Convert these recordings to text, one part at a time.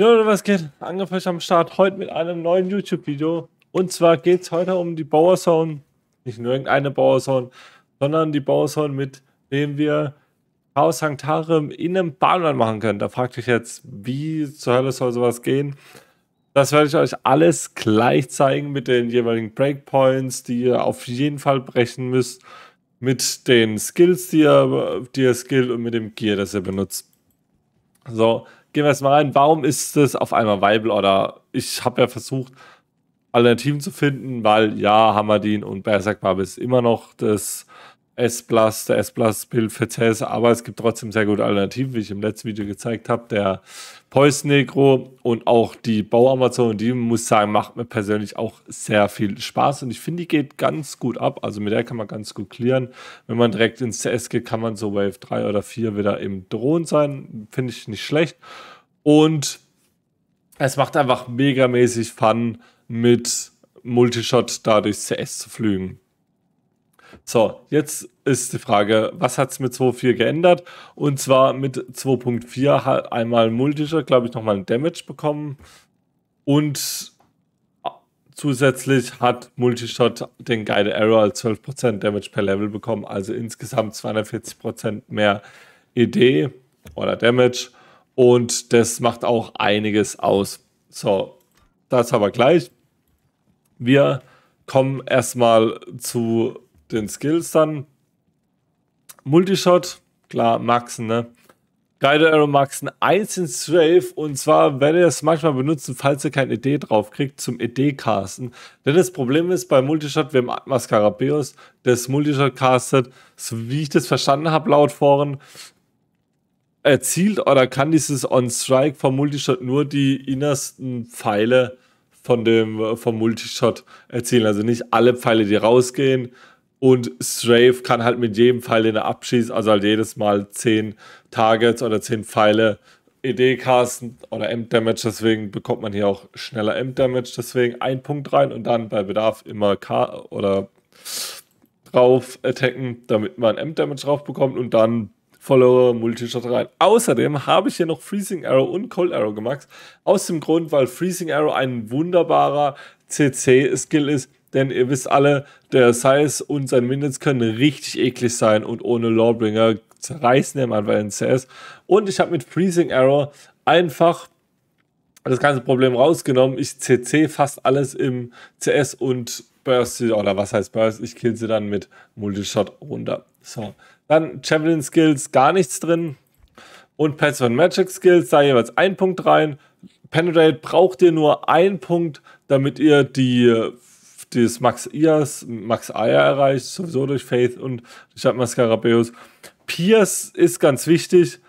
Jo, was geht? Angefangen am Start. Heute mit einem neuen YouTube-Video. Und zwar geht es heute um die Bauersound. Nicht nur irgendeine Bauersound, sondern die Bauersound, mit dem wir Chaos Sanctarem in einem Bahnhof machen können. Da fragt euch jetzt, wie zur Hölle soll sowas gehen? Das werde ich euch alles gleich zeigen mit den jeweiligen Breakpoints, die ihr auf jeden Fall brechen müsst. Mit den Skills, die ihr, die ihr skillt und mit dem Gear, das ihr benutzt. So, gehen wir erstmal rein, warum ist es auf einmal Weibel oder ich habe ja versucht, Alternativen zu finden, weil ja, Hammerdin und Berserk Babel ist immer noch das S-Plus, der s plus bild für CS, aber es gibt trotzdem sehr gute Alternativen, wie ich im letzten Video gezeigt habe, der Poise Negro und auch die Bauamazon, die muss sagen, macht mir persönlich auch sehr viel Spaß und ich finde, die geht ganz gut ab, also mit der kann man ganz gut clearen. Wenn man direkt ins CS geht, kann man so Wave 3 oder 4 wieder im Drohnen sein, finde ich nicht schlecht und es macht einfach megamäßig Fun mit Multishot dadurch CS zu flügen. So, jetzt ist die Frage, was hat es mit 2.4 geändert? Und zwar mit 2.4 hat einmal Multischer, glaube ich, nochmal ein Damage bekommen. Und zusätzlich hat Multishot den Guide Arrow als 12% Damage per Level bekommen. Also insgesamt 240% mehr ED oder Damage. Und das macht auch einiges aus. So, das aber gleich. Wir kommen erstmal zu den Skills dann. Multishot, klar, Maxen, ne? Guide Arrow Maxen 1 in 12 und zwar werdet ihr es manchmal benutzen, falls ihr keine Idee drauf kriegt, zum ED-Casten. Denn das Problem ist bei Multishot, wir haben Atmas Carabeus, das Multishot castet, so wie ich das verstanden habe laut Foren, erzielt oder kann dieses On-Strike vom Multishot nur die innersten Pfeile von dem, äh, vom Multishot erzielen. Also nicht alle Pfeile, die rausgehen, und Strafe kann halt mit jedem Pfeil, den er abschießt, also halt jedes Mal 10 Targets oder 10 Pfeile ED casten oder M-Damage, deswegen bekommt man hier auch schneller M-Damage, deswegen ein Punkt rein und dann bei Bedarf immer K oder drauf attacken, damit man M-Damage drauf bekommt und dann Follower Multishot rein. Außerdem habe ich hier noch Freezing Arrow und Cold Arrow gemacht. Aus dem Grund, weil Freezing Arrow ein wunderbarer CC-Skill ist, denn ihr wisst alle, der Size und sein Minions können richtig eklig sein und ohne Lawbringer zerreißen dem einfach in CS. Und ich habe mit Freezing Arrow einfach das ganze Problem rausgenommen. Ich CC fast alles im CS und burst sie, oder was heißt burst? Ich kill sie dann mit Multishot runter. So. Dann Javelin Skills gar nichts drin. Und Pets von Magic Skills, da jeweils ein Punkt rein. Penetrate braucht ihr nur einen Punkt, damit ihr die dieses Max Ias, Max Aya erreicht, sowieso durch Faith und ich habe Mascarabeus. Pierce ist ganz wichtig.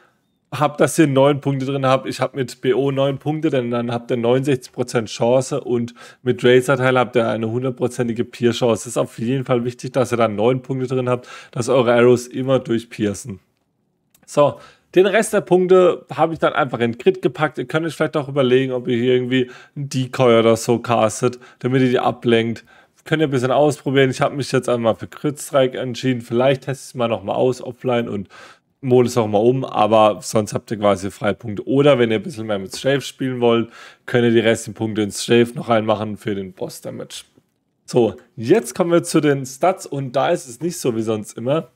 Hab, dass ihr neun Punkte drin habt. Ich habe mit BO neun Punkte, denn dann habt ihr 69% Chance und mit Razer-Teil habt ihr eine hundertprozentige Pierce-Chance. ist auf jeden Fall wichtig, dass ihr dann neun Punkte drin habt, dass eure Arrows immer durchpiercen. So, den Rest der Punkte habe ich dann einfach in Grid gepackt. Ihr könnt euch vielleicht auch überlegen, ob ihr hier irgendwie einen Decoy oder so castet, damit ihr die ablenkt. Könnt ihr ein bisschen ausprobieren. Ich habe mich jetzt einmal für Crit Strike entschieden. Vielleicht teste ich es mal nochmal aus offline und mol es auch mal um, aber sonst habt ihr quasi Freipunkte. Oder wenn ihr ein bisschen mehr mit Shave spielen wollt, könnt ihr die restlichen Punkte ins Shave noch reinmachen für den Boss-Damage. So, jetzt kommen wir zu den Stats und da ist es nicht so wie sonst immer.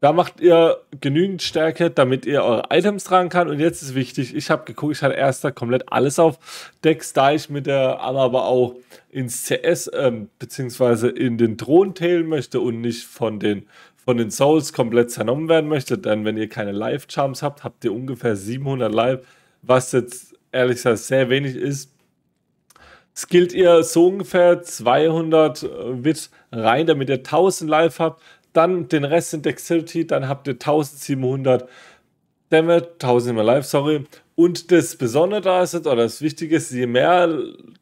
Da macht ihr genügend Stärke, damit ihr eure Items tragen kann. Und jetzt ist wichtig, ich habe geguckt, ich hatte erster komplett alles auf Decks, da ich mit der Arme aber auch ins CS ähm, beziehungsweise in den Thron tailen möchte und nicht von den, von den Souls komplett zernommen werden möchte. Denn wenn ihr keine Live-Charms habt, habt ihr ungefähr 700 Live, was jetzt ehrlich gesagt sehr wenig ist. Skillt ihr so ungefähr 200 äh, Wit rein, damit ihr 1000 Live habt dann den Rest in Dexterity, dann habt ihr 1700 Damage, 1000 immer live, sorry. Und das Besondere da ist, oder das Wichtige ist, je mehr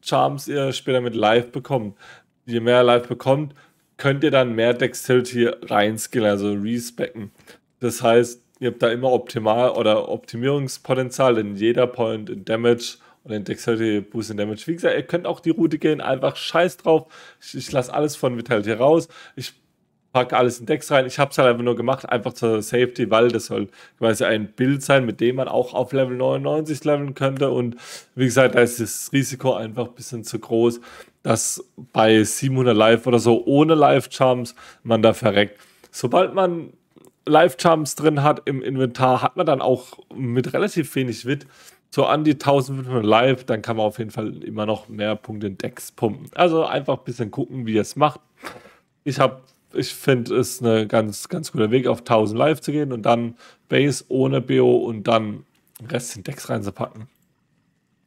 Charms ihr später mit live bekommt, je mehr live bekommt, könnt ihr dann mehr Dexterity reinskillen, also respecken. Das heißt, ihr habt da immer optimal oder Optimierungspotenzial in jeder Point in Damage und in Dexterity Boost in Damage. Wie gesagt, ihr könnt auch die Route gehen, einfach scheiß drauf. Ich, ich lasse alles von Vitality raus. Ich pack alles in Decks rein. Ich habe es halt einfach nur gemacht, einfach zur Safety, weil das soll quasi ein Bild sein, mit dem man auch auf Level 99 leveln könnte. Und wie gesagt, da ist das Risiko einfach ein bisschen zu groß, dass bei 700 Live oder so ohne Live-Charms man da verreckt. Sobald man Live-Charms drin hat im Inventar, hat man dann auch mit relativ wenig Wit so an die 1500 Live, dann kann man auf jeden Fall immer noch mehr Punkte in Decks pumpen. Also einfach ein bisschen gucken, wie ihr es macht. Ich habe ich finde, ist ein ganz, ganz guter Weg, auf 1000 live zu gehen und dann Base ohne BO und dann den Rest in Decks reinzupacken.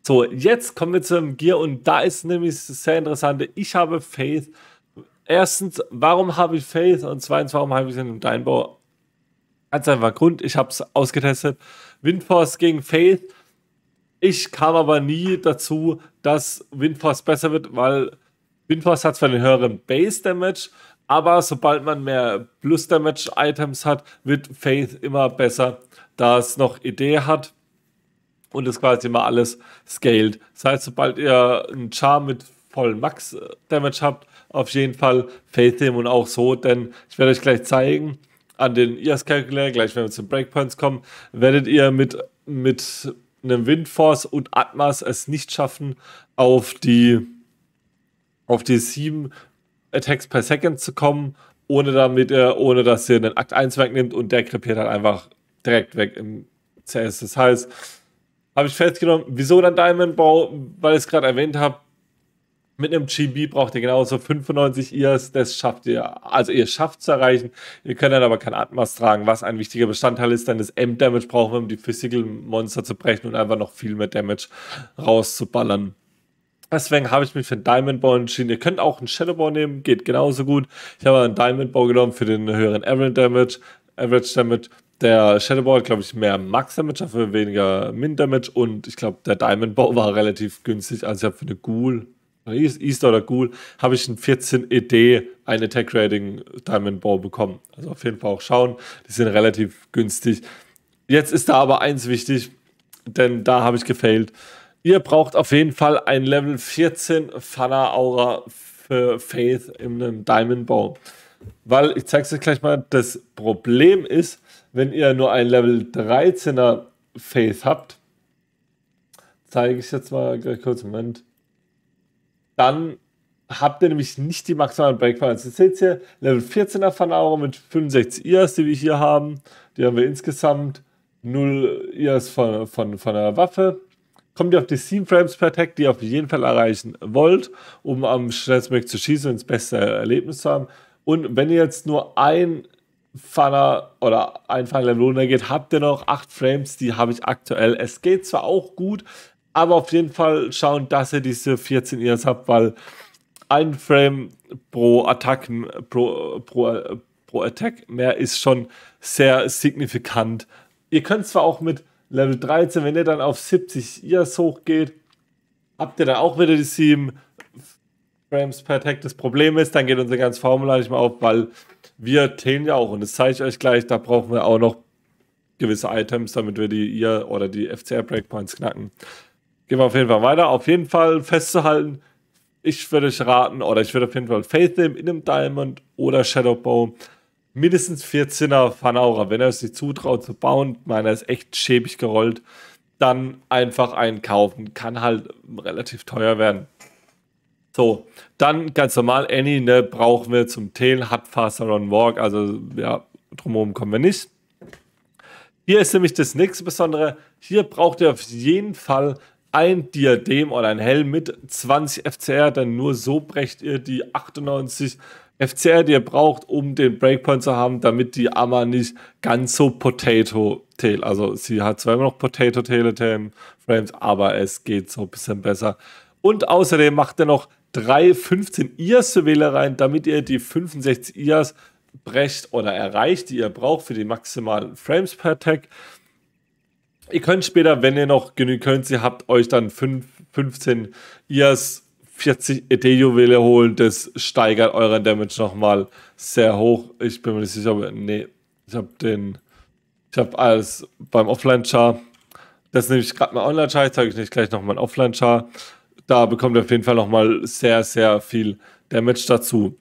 So, jetzt kommen wir zum Gear und da ist nämlich sehr interessant. Ich habe Faith. Erstens, warum habe ich Faith? Und zweitens, warum habe ich es in einem Deinbau? Ganz einfach Grund, ich habe es ausgetestet. Windforce gegen Faith. Ich kam aber nie dazu, dass Windforce besser wird, weil Windforce hat zwar einen höheren Base Damage, aber sobald man mehr Plus Damage Items hat, wird Faith immer besser, da es noch Idee hat und es quasi immer alles scaled. Das heißt, sobald ihr einen Charm mit vollen Max Damage habt, auf jeden Fall Faith nehmen und auch so, denn ich werde euch gleich zeigen, an den IAS Calculator, gleich wenn wir zu Breakpoints kommen, werdet ihr mit, mit einem Windforce und Atmas es nicht schaffen, auf die auf die sieben Attacks per Second zu kommen, ohne damit er, äh, ohne dass ihr einen Akt 1 wegnimmt und der krepiert dann halt einfach direkt weg im CS. Das heißt, habe ich festgenommen, wieso dann Diamond Bow, weil ich es gerade erwähnt habe, mit einem GB braucht ihr genauso 95 IAs, das schafft ihr, also ihr schafft zu erreichen, ihr könnt dann aber kein Atmas tragen, was ein wichtiger Bestandteil ist, denn das M-Damage brauchen wir, um die Physical Monster zu brechen und einfach noch viel mehr Damage rauszuballern. Deswegen habe ich mich für einen Diamond Ball entschieden. Ihr könnt auch einen Shadow Ball nehmen, geht genauso gut. Ich habe einen Diamond Ball genommen für den höheren Average Damage. Average Damage. Der Shadow Ball, hat, glaube ich, mehr Max Damage, dafür weniger Min Damage. Und ich glaube, der Diamond Ball war relativ günstig. Also ich habe für eine Ghoul, Easter oder Ghoul, habe ich einen 14 e ED, ein Attack Rating Diamond Ball bekommen. Also auf jeden Fall auch schauen. Die sind relativ günstig. Jetzt ist da aber eins wichtig, denn da habe ich gefailt. Ihr braucht auf jeden Fall ein Level 14 Fana Aura für Faith in einem Diamond Bow. Weil, ich zeige es euch gleich mal, das Problem ist, wenn ihr nur ein Level 13er Faith habt, zeige ich jetzt mal gleich kurz, Moment, dann habt ihr nämlich nicht die maximalen Breakpoints. Also ihr seht hier Level 14er Fana Aura mit 65 IAs, die wir hier haben. Die haben wir insgesamt 0 IAs von, von, von einer Waffe kommt ihr auf die 7 Frames per Tag, die ihr auf jeden Fall erreichen wollt, um am schnellsten schnellstmöglich zu schießen und das beste Erlebnis zu haben. Und wenn ihr jetzt nur ein Funner oder ein Funner-Level runtergeht, habt ihr noch 8 Frames, die habe ich aktuell. Es geht zwar auch gut, aber auf jeden Fall schauen, dass ihr diese 14 Ears habt, weil ein Frame pro Attacken, pro, pro, pro Attack mehr ist schon sehr signifikant. Ihr könnt zwar auch mit Level 13, wenn der dann auf 70 IAS hochgeht, habt ihr dann auch wieder die 7 Frames per Tag. Das Problem ist, dann geht unsere ganze Formel nicht mehr auf, weil wir zählen ja auch, und das zeige ich euch gleich, da brauchen wir auch noch gewisse Items, damit wir die IA oder die FCR Breakpoints knacken. Gehen wir auf jeden Fall weiter. Auf jeden Fall festzuhalten, ich würde euch raten, oder ich würde auf jeden Fall Faith nehmen in einem Diamond oder Shadow Bow mindestens 14er Fanaura. Wenn er es sich zutraut zu bauen, meiner ist echt schäbig gerollt, dann einfach einen kaufen. Kann halt relativ teuer werden. So, dann ganz normal Annie, ne, brauchen wir zum Tail, hat Faster on Walk, also ja, drumherum kommen wir nicht. Hier ist nämlich das nächste Besondere. Hier braucht ihr auf jeden Fall ein Diadem oder ein Helm mit 20 FCR, denn nur so brecht ihr die 98 FCR, die ihr braucht, um den Breakpoint zu haben, damit die Amma nicht ganz so Potato Tail. Also sie hat zwar immer noch Potato Tail Frames, aber es geht so ein bisschen besser. Und außerdem macht er noch drei 15 IAS zur Wähler rein, damit ihr die 65 IAS brecht oder erreicht, die ihr braucht für die maximalen Frames per Tag. Ihr könnt später, wenn ihr noch genügend Currency habt, euch dann 5, 15 IAS 40 ET-Juwele holen, das steigert euren Damage nochmal sehr hoch. Ich bin mir nicht sicher, aber nee, ich habe den, ich habe alles beim Offline-Char. Das nehme ich gerade mal Online-Char, ich zeige euch nicht gleich nochmal ein Offline-Char. Da bekommt ihr auf jeden Fall nochmal sehr, sehr viel Damage dazu.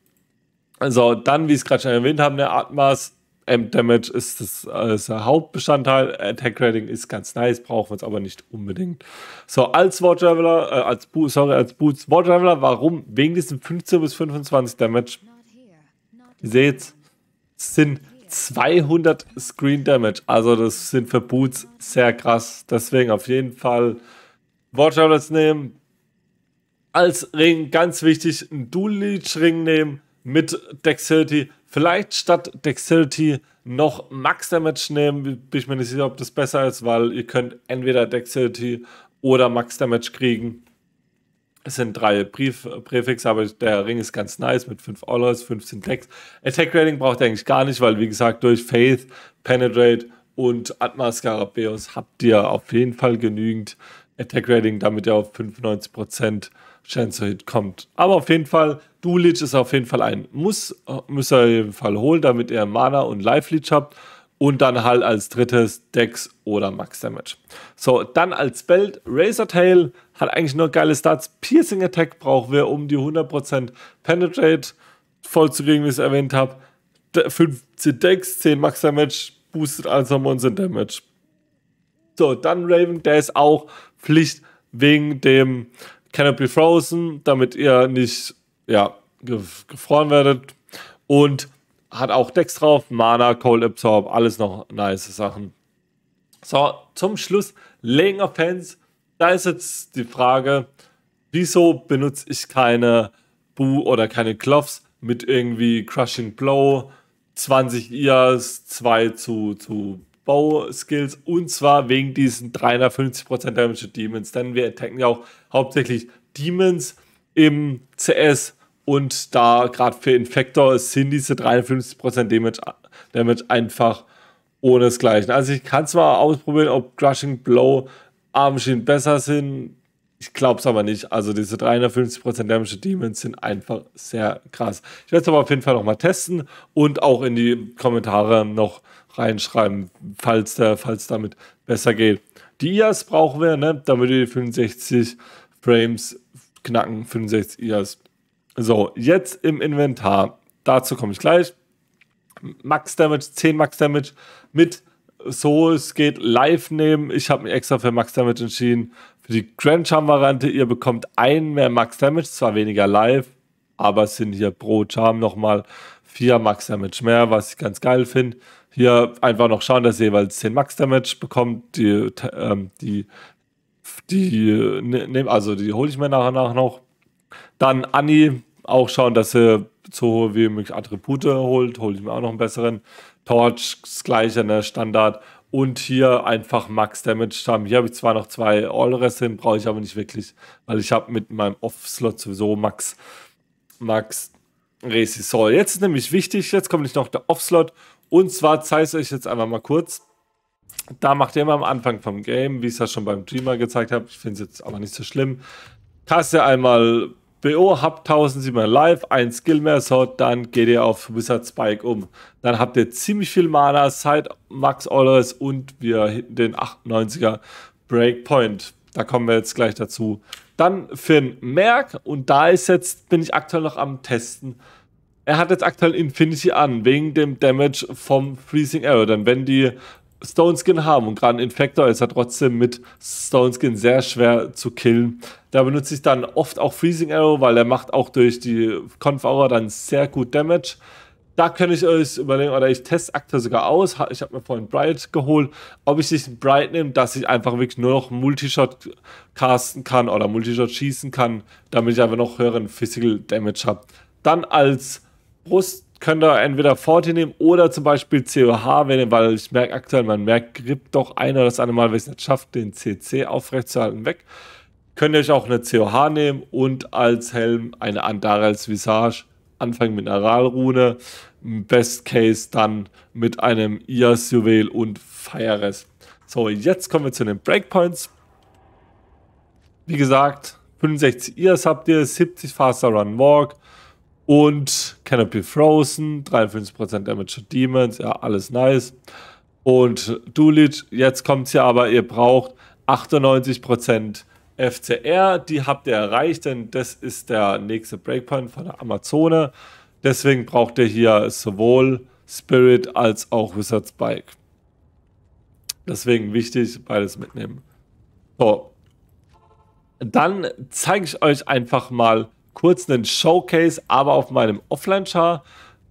Also dann, wie ich es gerade schon erwähnt habe, eine Atmas M-Damage ähm, ist das äh, ist Hauptbestandteil. Attack Rating ist ganz nice, brauchen wir es aber nicht unbedingt. So, als War Traveler, äh, als Bo sorry, als Boots War Traveler, warum? Wegen diesem 15 bis 25 Damage. Ihr seht, es sind 200 Screen Damage. Also, das sind für Boots sehr krass. Deswegen auf jeden Fall War Travelers nehmen. Als Ring ganz wichtig, ein Dual Leech Ring nehmen mit Dexterity. Vielleicht statt Dexterity noch Max Damage nehmen. Bin ich mir nicht sicher, ob das besser ist, weil ihr könnt entweder Dexterity oder Max Damage kriegen. Es sind drei Brief Präfixe, aber der Ring ist ganz nice mit 5 Dollars, 15 Dex. Attack Rating braucht ihr eigentlich gar nicht, weil wie gesagt, durch Faith, Penetrate und Atma Scarabeus habt ihr auf jeden Fall genügend Attack Rating, damit ihr auf 95% Chance Hit kommt. Aber auf jeden Fall, Dulic ist auf jeden Fall ein Muss, muss er auf jeden Fall holen, damit ihr Mana und Life Leech habt. Und dann halt als drittes Dex oder Max Damage. So, dann als Belt Razor Tail hat eigentlich nur geile Stats. Piercing Attack brauchen wir, um die 100% Penetrate vollzukriegen, wie ich es erwähnt habe. 15 Dex, 10 Max Damage, boostet also unseren Damage. So, dann Raven, der ist auch Pflicht wegen dem cannot be frozen, damit ihr nicht ja, gefroren werdet. Und hat auch Decks drauf, Mana, Cold Absorb, alles noch nice Sachen. So, zum Schluss, Laying of Hands. Da ist jetzt die Frage, wieso benutze ich keine Boo oder keine Gloves mit irgendwie Crushing Blow, 20 Ears, 2 zu, zu Bow-Skills und zwar wegen diesen 350% Damage Demons, denn wir attacken ja auch hauptsächlich Demons im CS und da gerade für Infector sind diese 350% Damage, Damage einfach ohne das Gleiche. Also ich kann zwar ausprobieren, ob Crushing Blow Armschienen besser sind, ich glaube es aber nicht. Also diese 350% Damage Demons sind einfach sehr krass. Ich werde es aber auf jeden Fall nochmal testen und auch in die Kommentare noch reinschreiben, falls, der, falls damit besser geht. Die IAs brauchen wir, ne? damit wir die 65 Frames knacken, 65 IAs. So, jetzt im Inventar. Dazu komme ich gleich. Max Damage, 10 Max Damage mit so es geht live nehmen. Ich habe mich extra für Max Damage entschieden. Für die Grand Charm Variante, ihr bekommt einen mehr Max Damage, zwar weniger live, aber es sind hier pro Charm nochmal 4 Max Damage mehr, was ich ganz geil finde hier einfach noch schauen, dass ihr jeweils 10 Max Damage bekommt. Die, ähm, die, die, ne, ne, also die hole ich mir nachher nach noch. Dann Anni, auch schauen, dass ihr so hohe wie möglich Attribute holt. Hole ich mir auch noch einen besseren. Torch, das gleiche, ne, Standard. Und hier einfach Max Damage haben. Hier habe ich zwar noch zwei All-Rest hin, brauche ich aber nicht wirklich, weil ich habe mit meinem Off-Slot sowieso Max, Max Resisol. Jetzt ist nämlich wichtig, jetzt kommt nicht noch der Off-Slot und zwar zeige ich euch jetzt einfach mal kurz. Da macht ihr immer am Anfang vom Game, wie ich es ja schon beim Dreamer gezeigt habe. Ich finde es jetzt aber nicht so schlimm. Kannst ihr einmal BO, habt 1700 Live, ein Skill mehr, so, dann geht ihr auf Wizard Spike um. Dann habt ihr ziemlich viel Mana, Side Max Allers und wir hinten den 98er Breakpoint. Da kommen wir jetzt gleich dazu. Dann für den Merk und da ist jetzt, bin ich aktuell noch am Testen, er hat jetzt aktuell Infinity an, wegen dem Damage vom Freezing Arrow. Denn wenn die Stone Skin haben und gerade ein Infector ist er trotzdem mit Stone Skin sehr schwer zu killen. Da benutze ich dann oft auch Freezing Arrow, weil er macht auch durch die Conf Aura dann sehr gut Damage. Da könnte ich euch überlegen, oder ich teste aktuell sogar aus. Ich habe mir vorhin Bright geholt, ob ich diesen Bright nehme, dass ich einfach wirklich nur noch Multishot casten kann oder Multishot schießen kann, damit ich einfach noch höheren Physical Damage habe. Dann als Brust könnt ihr entweder Forte nehmen oder zum Beispiel COH, wenn ihr, weil ich merke aktuell, man merkt, grippt doch ein oder das andere Mal, wenn es nicht schafft, den CC aufrechtzuerhalten, weg. Könnt ihr euch auch eine COH nehmen und als Helm eine Andarels Visage, Anfang Mineralrune, Best Case dann mit einem IAS Juwel und Fires. So, jetzt kommen wir zu den Breakpoints. Wie gesagt, 65 IAS habt ihr, 70 Faster Run Walk, und Canopy Frozen, 53% Damage to Demons, ja, alles nice. Und Dulich, jetzt kommt es ja aber, ihr braucht 98% FCR, die habt ihr erreicht, denn das ist der nächste Breakpoint von der Amazone. Deswegen braucht ihr hier sowohl Spirit als auch Wizard Spike. Deswegen wichtig, beides mitnehmen. So. Dann zeige ich euch einfach mal, kurz einen Showcase, aber auf meinem Offline-Char.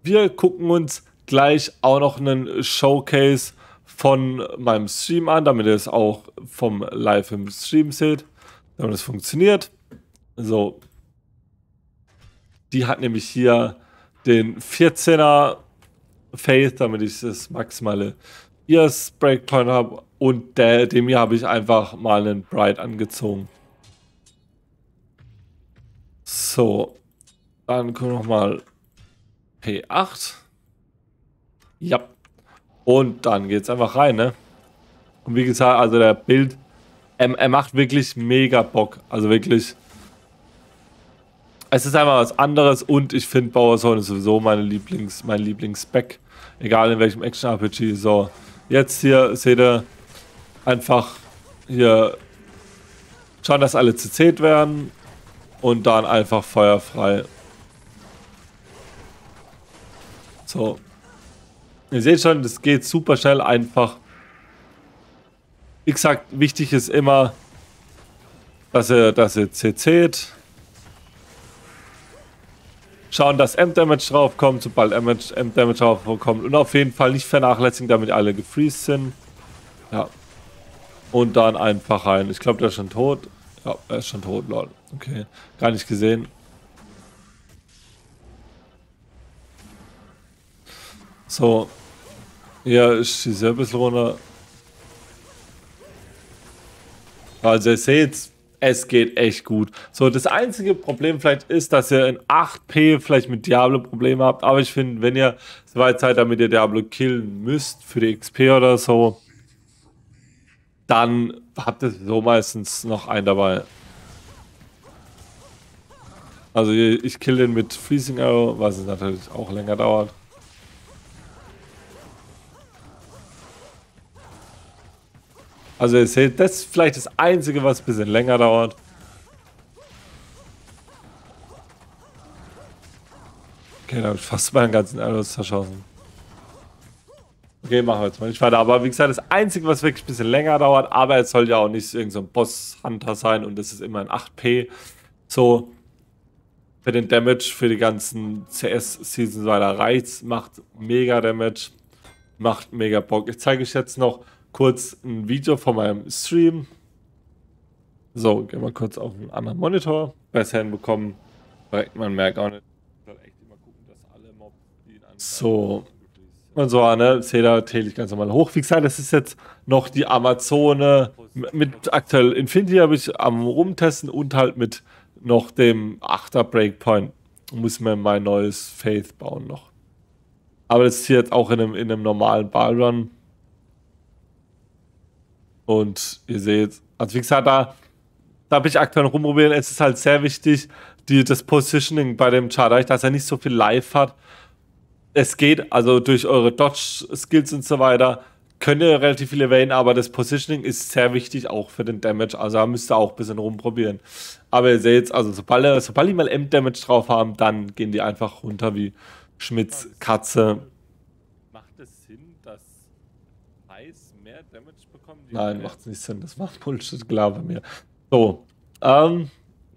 Wir gucken uns gleich auch noch einen Showcase von meinem Stream an, damit ihr es auch vom Live im Stream seht, damit es funktioniert. So. Die hat nämlich hier den 14er Faith, damit ich das maximale Ears Breakpoint habe. Und der, dem hier habe ich einfach mal einen Bright angezogen. So, dann können wir nochmal P8. Ja. Und dann geht's einfach rein, ne? Und wie gesagt, also der Bild, er, er macht wirklich mega Bock. Also wirklich. Es ist einfach was anderes und ich finde Bauershorn ist sowieso meine Lieblings, mein Lieblings-Spec. Egal in welchem Action-RPG. So, jetzt hier seht ihr einfach hier schauen, dass alle CC'd werden. Und dann einfach feuerfrei. So. Ihr seht schon, das geht super schnell einfach. Wie gesagt, wichtig ist immer, dass ihr, dass ihr CC't. Schauen, dass M-Damage draufkommt, sobald M-Damage draufkommt. Und auf jeden Fall nicht vernachlässigen, damit alle gefreezed sind. Ja. Und dann einfach rein. Ich glaube, der ist schon tot. Ja, er ist schon tot, lol. Okay, gar nicht gesehen. So. Ja, ich schieße ein bisschen runter. Also ihr seht, es geht echt gut. So, das einzige Problem vielleicht ist, dass ihr in 8p vielleicht mit Diablo Probleme habt. Aber ich finde, wenn ihr so weit seid, damit ihr Diablo killen müsst für die XP oder so, dann habt ihr so meistens noch einen dabei. Also ich kill den mit Freezing Arrow, was es natürlich auch länger dauert. Also ihr seht, das ist vielleicht das Einzige, was ein bisschen länger dauert. Okay, da habe ich fast meinen ganzen Arrows zerschossen. Okay, machen wir jetzt mal nicht weiter. Aber wie gesagt, das Einzige, was wirklich ein bisschen länger dauert, aber es soll ja auch nicht irgendein so Boss-Hunter sein und das ist immer ein 8p. So, für den Damage, für die ganzen CS-Season, weil er reizt, macht mega Damage, macht mega Bock. Ich zeige euch jetzt noch kurz ein Video von meinem Stream. So, gehen wir kurz auf einen anderen Monitor. Besser hinbekommen. Man merkt auch nicht. So, und so, ne, Zähler ich ganz normal hoch. Wie gesagt, das ist jetzt noch die Amazone mit aktuell Infinity habe ich am rumtesten und halt mit noch dem 8er Breakpoint. Muss mir mein neues Faith bauen noch. Aber das ist hier jetzt auch in einem, in einem normalen Ballrun. Und ihr seht, also wie gesagt, da, da bin ich aktuell rumprobieren. Es ist halt sehr wichtig, die, das Positioning bei dem Chadai, dass er nicht so viel Life hat, es geht, also durch eure Dodge-Skills und so weiter, könnt ihr relativ viele wählen, aber das Positioning ist sehr wichtig auch für den Damage. Also da müsst ihr auch ein bisschen rumprobieren. Aber ihr seht, also sobald, sobald die mal M-Damage drauf haben, dann gehen die einfach runter wie Schmitz Katze. Macht es Sinn, dass Heiß mehr Damage bekommt? Nein, macht es nicht Sinn. Das macht Bullshit klar bei mir. So. Ähm,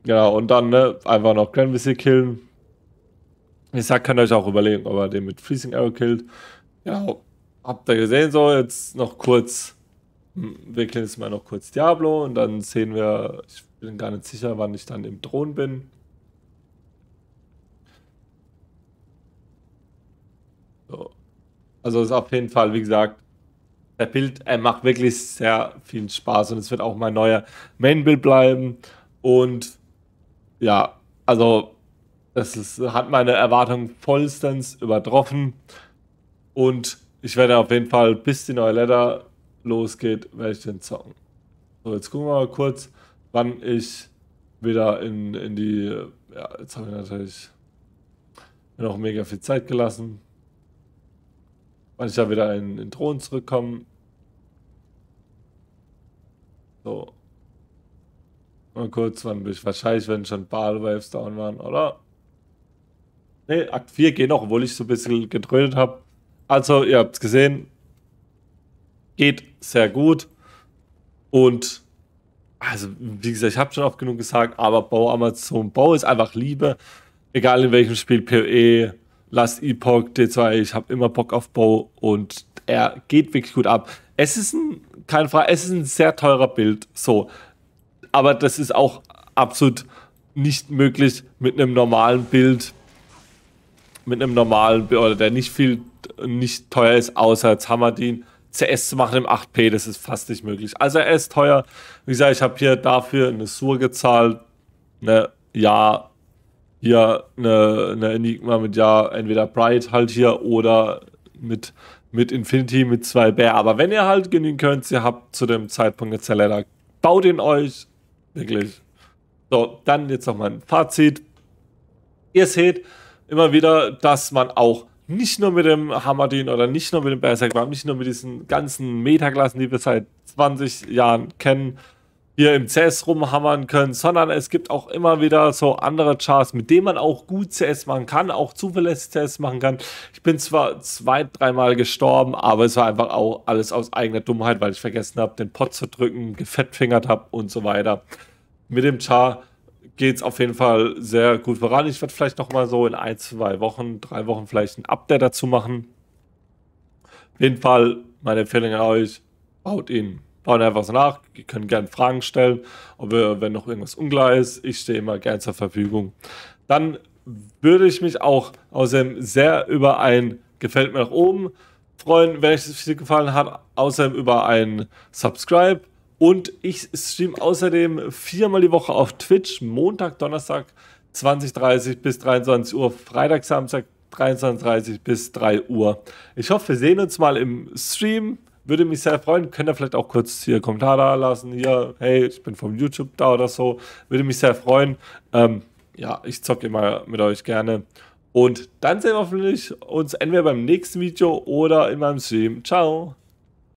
genau, und dann ne, einfach noch Grand Visier killen. Wie gesagt, könnt ihr euch auch überlegen, ob er den mit Freezing Arrow killt. Ja, habt ihr gesehen so, jetzt noch kurz, hm, wir killen jetzt mal noch kurz Diablo und dann sehen wir, ich bin gar nicht sicher, wann ich dann im Thron bin. So. Also ist auf jeden Fall, wie gesagt, der Bild er macht wirklich sehr viel Spaß und es wird auch mein neuer main bild bleiben. Und ja, also das ist, hat meine Erwartungen vollstens übertroffen. Und ich werde auf jeden Fall, bis die neue Letter losgeht, werde ich den zocken. So, jetzt gucken wir mal kurz, wann ich wieder in, in die. Ja, jetzt habe ich natürlich noch mega viel Zeit gelassen. Wann ich da wieder in, in Drohnen zurückkomme. So. Mal kurz, wann bin ich wahrscheinlich, wenn schon Ballwaves down waren, oder? Nee, Akt 4 geht noch, obwohl ich so ein bisschen getrödet habe. Also, ihr habt es gesehen. Geht sehr gut. Und also, wie gesagt, ich habe schon oft genug gesagt, aber Bau Amazon, Bau ist einfach Liebe. Egal in welchem Spiel, PoE, Last Epoch, D2, ich habe immer Bock auf Bau und er geht wirklich gut ab. Es ist ein, keine Frage, es ist ein sehr teurer Bild, so. Aber das ist auch absolut nicht möglich mit einem normalen Bild mit einem normalen, oder der nicht viel, nicht teuer ist, außer Zamardin, CS zu machen im 8P, das ist fast nicht möglich. Also er ist teuer. Wie gesagt, ich habe hier dafür eine Sur gezahlt, ne, ja, hier eine, eine Enigma mit ja, entweder Bright halt hier oder mit, mit Infinity, mit zwei Bär. Aber wenn ihr halt genügen könnt, ihr habt zu dem Zeitpunkt jetzt ja leider, baut ihn euch. Wirklich. So, dann jetzt nochmal ein Fazit. Ihr seht, immer wieder, dass man auch nicht nur mit dem Hammerdin oder nicht nur mit dem Berserk Ram, nicht nur mit diesen ganzen Metaklassen, die wir seit 20 Jahren kennen, hier im CS rumhammern können, sondern es gibt auch immer wieder so andere Chars, mit denen man auch gut CS machen kann, auch zuverlässig CS machen kann. Ich bin zwar zwei, dreimal gestorben, aber es war einfach auch alles aus eigener Dummheit, weil ich vergessen habe, den Pot zu drücken, gefettfingert habe und so weiter. Mit dem Char geht es auf jeden Fall sehr gut voran. Ich werde vielleicht noch mal so in ein, zwei Wochen, drei Wochen vielleicht ein Update dazu machen. Auf jeden Fall meine Empfehlung an euch, baut ihn. Baut einfach so nach. Ihr könnt gerne Fragen stellen, ob ihr, wenn noch irgendwas unklar ist. Ich stehe immer gern zur Verfügung. Dann würde ich mich auch außerdem sehr über ein Gefällt mir nach oben freuen, wenn euch das gefallen hat. Außerdem über ein Subscribe und ich streame außerdem viermal die Woche auf Twitch, Montag, Donnerstag 20.30 bis 23 Uhr, Freitag, Samstag 23.30 bis 3 Uhr. Ich hoffe, wir sehen uns mal im Stream. Würde mich sehr freuen. Könnt ihr vielleicht auch kurz hier Kommentar da lassen? Hier, hey, ich bin vom YouTube da oder so. Würde mich sehr freuen. Ähm, ja, ich zocke immer mit euch gerne. Und dann sehen wir hoffentlich uns entweder beim nächsten Video oder in meinem Stream. Ciao!